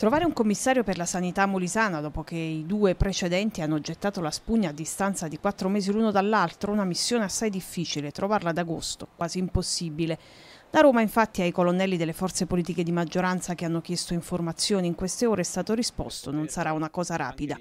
Trovare un commissario per la sanità molisana dopo che i due precedenti hanno gettato la spugna a distanza di quattro mesi l'uno dall'altro, una missione assai difficile, trovarla ad agosto, quasi impossibile. Da Roma infatti ai colonnelli delle forze politiche di maggioranza che hanno chiesto informazioni in queste ore è stato risposto non sarà una cosa rapida.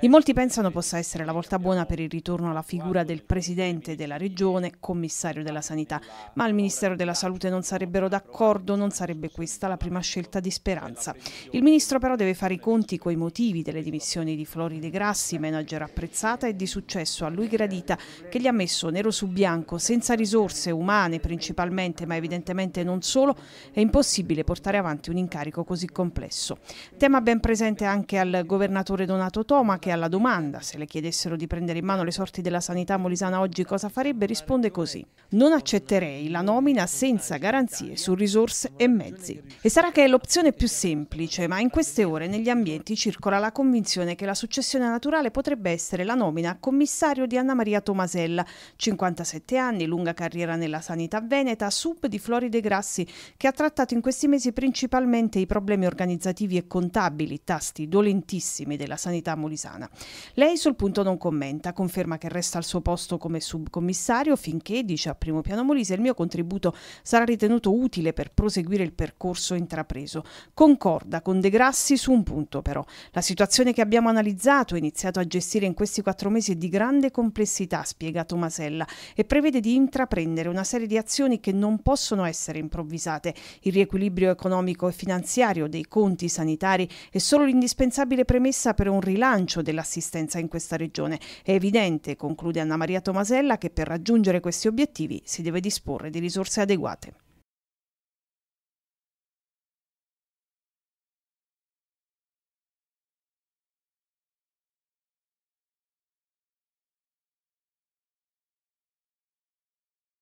In molti pensano possa essere la volta buona per il ritorno alla figura del Presidente della Regione, commissario della Sanità, ma al Ministero della Salute non sarebbero d'accordo, non sarebbe questa la prima scelta di speranza. Il Ministro però deve fare i conti coi motivi delle dimissioni di Floride Grassi, manager apprezzata e di successo a lui gradita, che gli ha messo nero su bianco, senza risorse umane principalmente, ma evidentemente evidentemente non solo, è impossibile portare avanti un incarico così complesso. Tema ben presente anche al governatore Donato Toma che alla domanda se le chiedessero di prendere in mano le sorti della sanità molisana oggi cosa farebbe risponde così. Non accetterei la nomina senza garanzie su risorse e mezzi. E sarà che è l'opzione più semplice, ma in queste ore negli ambienti circola la convinzione che la successione naturale potrebbe essere la nomina a commissario di Anna Maria Tomasella, 57 anni, lunga carriera nella sanità veneta, sub di Florida Lori De Grassi, che ha trattato in questi mesi principalmente i problemi organizzativi e contabili, tasti dolentissimi della sanità molisana. Lei sul punto non commenta, conferma che resta al suo posto come subcommissario finché, dice a primo piano Molise, il mio contributo sarà ritenuto utile per proseguire il percorso intrapreso. Concorda con De Grassi su un punto però. La situazione che abbiamo analizzato e iniziato a gestire in questi quattro mesi è di grande complessità, spiegato Masella, e prevede di intraprendere una serie di azioni che non possono essere essere improvvisate. Il riequilibrio economico e finanziario dei conti sanitari è solo l'indispensabile premessa per un rilancio dell'assistenza in questa regione. È evidente, conclude Anna Maria Tomasella, che per raggiungere questi obiettivi si deve disporre di risorse adeguate.